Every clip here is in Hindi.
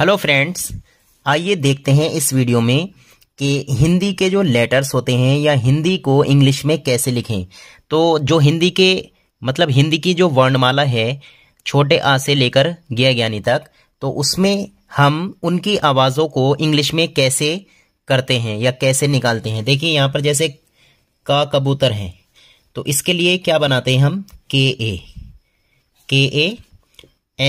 हेलो फ्रेंड्स आइए देखते हैं इस वीडियो में कि हिंदी के जो लेटर्स होते हैं या हिंदी को इंग्लिश में कैसे लिखें तो जो हिंदी के मतलब हिंदी की जो वर्णमाला है छोटे आ से लेकर गया ज्ञानी तक तो उसमें हम उनकी आवाज़ों को इंग्लिश में कैसे करते हैं या कैसे निकालते हैं देखिए यहाँ पर जैसे का कबूतर है तो इसके लिए क्या बनाते हैं हम के ए के ए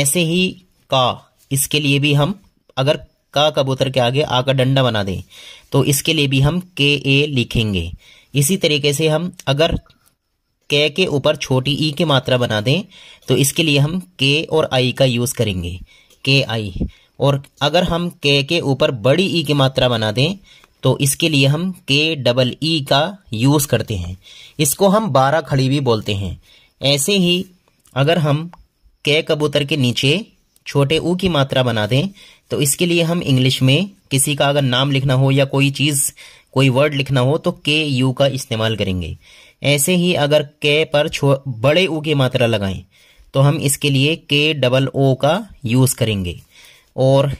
ऐसे ही का इसके लिए भी हम अगर का कबूतर के आगे आ का डंडा बना दें तो इसके लिए भी हम के ए लिखेंगे इसी तरीके से हम अगर के के ऊपर छोटी ई की मात्रा बना दें तो इसके लिए हम के और आई का यूज़ करेंगे के आई और अगर हम के के ऊपर बड़ी ई की मात्रा बना दें तो इसके लिए हम के डबल ई का यूज़ करते हैं इसको हम बारह खड़ी भी बोलते हैं ऐसे ही अगर हम के कबूतर के नीचे छोटे ऊ की मात्रा बना दें तो इसके लिए हम इंग्लिश में किसी का अगर नाम लिखना हो या कोई चीज़ कोई वर्ड लिखना हो तो के यू का इस्तेमाल करेंगे ऐसे ही अगर के पर बड़े ऊ की मात्रा लगाएं तो हम इसके लिए के डबल ओ का यूज़ करेंगे और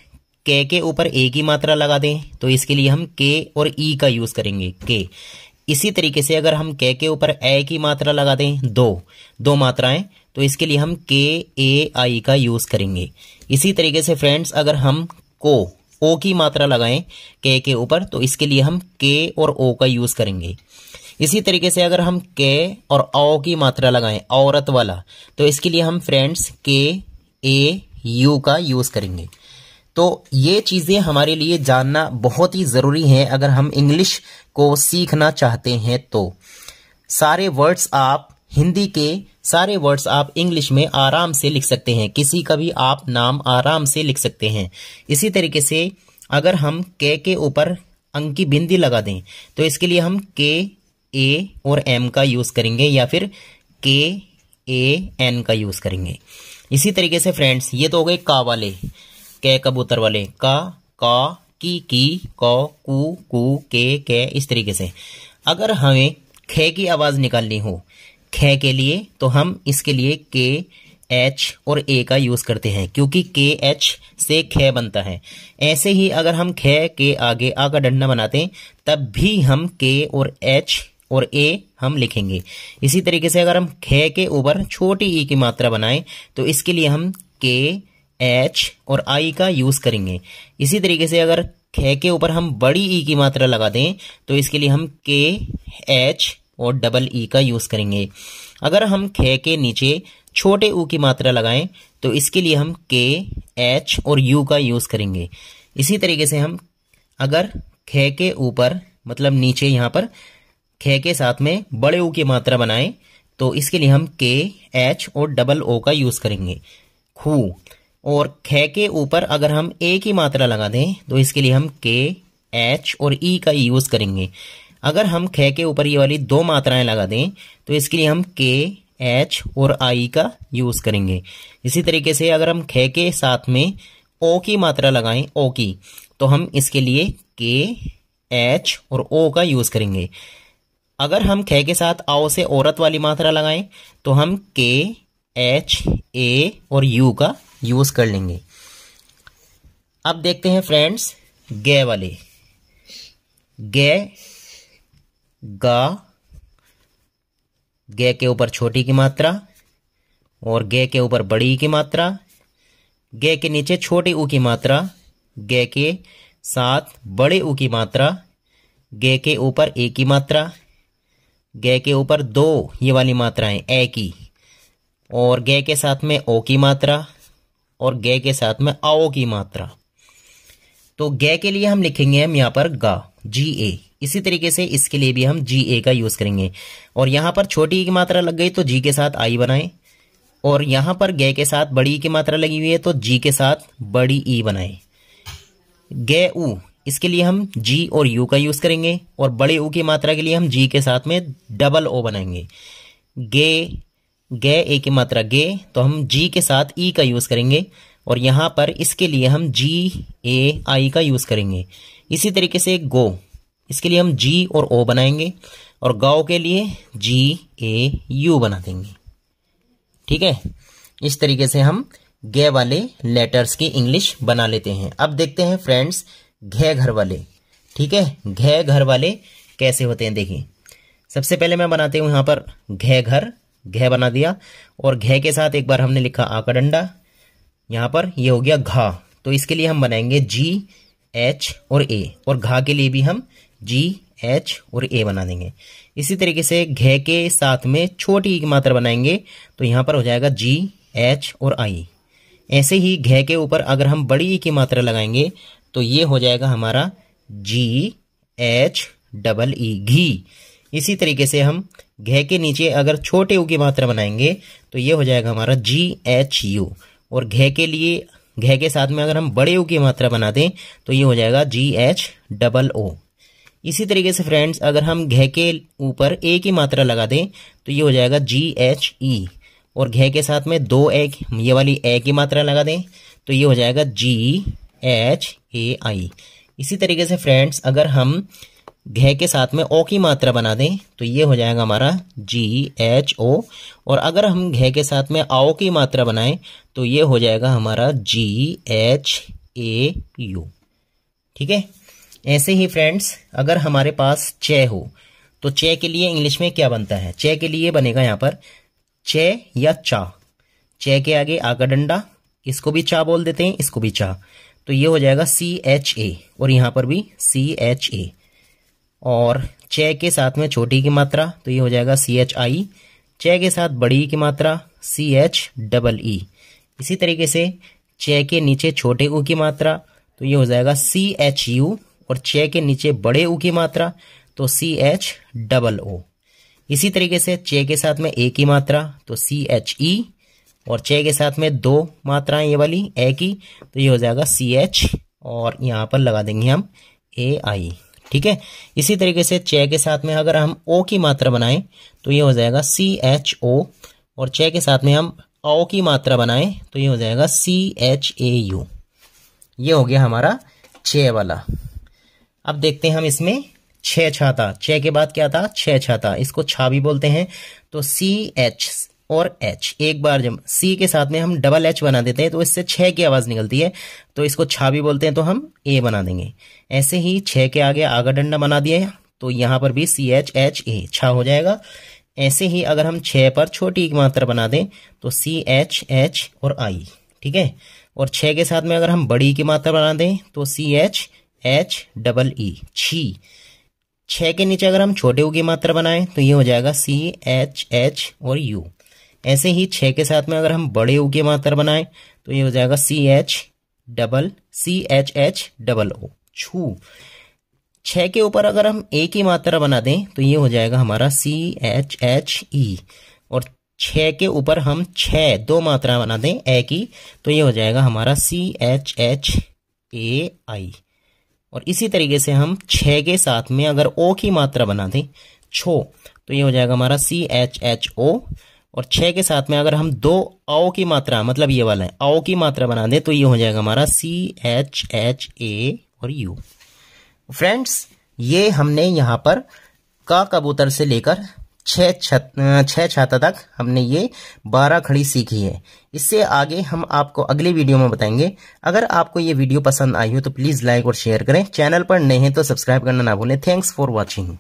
के के ऊपर ए की मात्रा लगा दें तो इसके लिए हम के और ई का यूज़ करेंगे के इसी तरीके से अगर हम के के ऊपर ए की मात्रा लगा दें दो दो मात्राएं तो इसके लिए हम के ए आई का यूज़ करेंगे इसी तरीके से फ्रेंड्स अगर हम को ओ की मात्रा लगाएं के के ऊपर तो इसके लिए हम के और ओ का यूज़ करेंगे इसी तरीके से अगर हम के और ओ की मात्रा लगाएं औरत वाला तो इसके लिए हम फ्रेंड्स के ए यू का यूज़ करेंगे तो ये चीज़ें हमारे लिए जानना बहुत ही ज़रूरी है अगर हम इंग्लिश को सीखना चाहते हैं तो सारे वर्ड्स आप हिंदी के सारे वर्ड्स आप इंग्लिश में आराम से लिख सकते हैं किसी का भी आप नाम आराम से लिख सकते हैं इसी तरीके से अगर हम के के ऊपर अंक की बिंदी लगा दें तो इसके लिए हम के ए और एम का यूज़ करेंगे या फिर के ए एन का यूज़ करेंगे इसी तरीके से फ्रेंड्स ये तो हो गए का वाले कै कबूतर वाले का का की की कौ कू कू के के इस तरीके से अगर हमें खे की आवाज़ निकालनी हो ख के लिए तो हम इसके लिए के एच और ए का यूज़ करते हैं क्योंकि के एच से ख बनता है ऐसे ही अगर हम ख के आगे आ का डंडा बनाते हैं तब भी हम के और एच और ए हम लिखेंगे इसी तरीके से अगर हम ख के ऊपर छोटी ई की मात्रा बनाएं तो इसके लिए हम के एच और आई का यूज़ करेंगे इसी तरीके से अगर ख के ऊपर हम बड़ी ई की मात्रा लगा दें तो इसके लिए हम के एच और डबल ई e का यूज़ करेंगे अगर हम खे के नीचे छोटे ऊ की मात्रा लगाएं तो इसके लिए हम के एच और यू का यूज़ करेंगे इसी तरीके से हम अगर खे के ऊपर मतलब नीचे यहाँ पर खे के साथ में बड़े ऊ की मात्रा बनाएं तो इसके लिए हम के एच और डबल ओ का यूज़ करेंगे खू और खे के ऊपर अगर हम ए की मात्रा लगा दें तो इसके लिए हम के एच और ई e का यूज़ करेंगे अगर हम ख के ऊपर ये वाली दो मात्राएं लगा दें तो इसके लिए हम के एच और आई का यूज़ करेंगे इसी तरीके से अगर हम ख के साथ में ओ की मात्रा लगाएं ओ की तो हम इसके लिए के एच और ओ का यूज़ करेंगे अगर हम ख के साथ आओ से औरत वाली मात्रा लगाएं तो हम के एच ए और यू का यूज़ कर लेंगे अब देखते हैं फ्रेंड्स गे वाले गे गा गे के ऊपर छोटी की मात्रा और गे के ऊपर बड़ी की मात्रा गे के नीचे छोटी ऊ की मात्रा गे के साथ बड़े ऊ की मात्रा गे के ऊपर ए की मात्रा गे के ऊपर दो ये वाली मात्राएं ए की और गे के साथ में ओ की मात्रा और गे के साथ में आओ की मात्रा तो गे के लिए हम लिखेंगे हम यहाँ पर गा जी ए इसी तरीके से इसके लिए भी हम जी ए का यूज़ करेंगे और यहाँ पर छोटी e की मात्रा लग गई तो जी के साथ आई बनाएं और यहाँ पर गे के साथ बड़ी ई e की मात्रा लगी हुई है तो जी के साथ बड़ी ई e बनाएं गे ऊ इसके लिए हम जी और यू का यूज़ करेंगे और बड़े ऊ की मात्रा के लिए हम जी के साथ में डबल ओ बनाएंगे गे गे ए की मात्रा गे तो हम जी के साथ ई का यूज़ करेंगे और यहाँ पर इसके लिए हम जी ए आई का यूज़ करेंगे इसी तरीके से गो इसके लिए हम जी और ओ बनाएंगे और गाओ के लिए जी ए यू बना देंगे ठीक है इस तरीके से हम घे वाले लेटर्स की इंग्लिश बना लेते हैं अब देखते हैं फ्रेंड्स घे घर वाले ठीक है घे घर वाले कैसे होते हैं देखिए सबसे पहले मैं बनाते हूँ यहाँ पर घे घर घे बना दिया और घे के साथ एक बार हमने लिखा आका डंडा यहाँ पर ये यह हो गया घा तो इसके लिए हम बनाएंगे जी एच और ए और घा के लिए भी हम जी एच और ए बना देंगे इसी तरीके से घे के साथ में छोटी ई की मात्रा बनाएंगे तो यहाँ पर हो जाएगा जी एच और आई ऐसे ही घे के ऊपर अगर हम बड़ी ई की मात्रा लगाएंगे तो ये हो जाएगा हमारा जी एच डबल ई घी इसी तरीके से हम घे के नीचे अगर छोटे ऊ की मात्रा बनाएंगे तो ये हो जाएगा हमारा जी एच यू और घे के लिए घे के साथ में अगर हम बड़े ऊ की मात्रा बना दें तो ये हो जाएगा जी एच डबल ओ इसी तरीके से फ्रेंड्स अगर हम घे के ऊपर ए की मात्रा लगा दें तो ये हो जाएगा जी एच ई और घे के साथ में दो ए ये वाली ए की मात्रा लगा दें तो ये हो जाएगा जी एच ए आई इसी तरीके से फ्रेंड्स अगर हम घे के साथ में ओ की मात्रा बना दें तो ये हो जाएगा हमारा जी एच ओ और अगर हम घे के साथ में आओ की मात्रा बनाएं तो ये हो जाएगा हमारा जी एच ए यू ठीक है ऐसे ही फ्रेंड्स अगर हमारे पास चे हो तो चे के लिए इंग्लिश में क्या बनता है चे के लिए बनेगा यहाँ पर चे या चा चे के आगे आगा डंडा इसको भी चा बोल देते हैं इसको भी चा तो ये हो जाएगा सी एच ए और यहाँ पर भी सी एच ए और चे के साथ में छोटी की मात्रा तो ये हो जाएगा सी एच आई चे के साथ बड़ी की मात्रा सी एच डबल ई इसी तरीके से चे के नीचे छोटे ऊ की मात्रा तो ये हो जाएगा सी एच यू और छ के नीचे बड़े ऊ की मात्रा तो सी एच डबल ओ इसी तरीके से छ के साथ में ए की मात्रा तो सी एच ई और छ के साथ में दो मात्राएं ये वाली ए की तो ये हो जाएगा सी एच और यहाँ पर लगा देंगे हम ए आई ठीक है इसी तरीके से छ के साथ में अगर हम ओ की मात्रा बनाएं तो ये हो जाएगा सी एच ओ और छ के साथ में हम ओ की मात्रा बनाएं तो ये हो जाएगा सी एच ए यू ये हो गया हमारा छ वाला अब देखते हैं हम इसमें छः छाता था छः के बाद क्या था छः छाता इसको छा भी बोलते हैं तो सी एच और एच एक बार जब सी के साथ में हम डबल एच बना देते हैं तो इससे छः की आवाज़ निकलती है तो इसको छा भी बोलते हैं तो हम ए बना देंगे ऐसे ही छः के आगे आगा डंडा बना दिया तो यहाँ पर भी सी एच एच ए छा हो जाएगा ऐसे ही अगर हम छः पर छोटी एक मात्रा बना दें तो सी एच एच और आई ठीक है और छः के साथ में अगर हम बड़ी की मात्रा बना दें तो C H H double E छी छः के नीचे अगर हम छोटे ऊ की मात्रा बनाएं तो ये हो जाएगा सी एच एच और यू ऐसे ही छः के साथ में अगर हम बड़े ऊ की मात्रा बनाएं तो ये हो जाएगा C H double C H H double O छू छः के ऊपर अगर हम ए की मात्रा बना दें तो ये हो जाएगा हमारा सी एच एच ई और छ के ऊपर हम छ दो मात्रा बना दें ए की तो ये हो जाएगा हमारा सी एच एच ए आई और इसी तरीके से हम छ के साथ में अगर ओ की मात्रा बना दें छो तो ये हो जाएगा हमारा सी एच एच ओ और छः के साथ में अगर हम दो आओ की मात्रा मतलब ये वाला है आओ की मात्रा बना दें तो ये हो जाएगा हमारा सी एच एच ए और यू फ्रेंड्स ये हमने यहाँ पर का कबूतर से लेकर छः छत छाता तक हमने ये बारह खड़ी सीखी है इससे आगे हम आपको अगली वीडियो में बताएंगे अगर आपको ये वीडियो पसंद आई हो तो प्लीज़ लाइक और शेयर करें चैनल पर नए हैं तो सब्सक्राइब करना ना भूलें थैंक्स फॉर वॉचिंग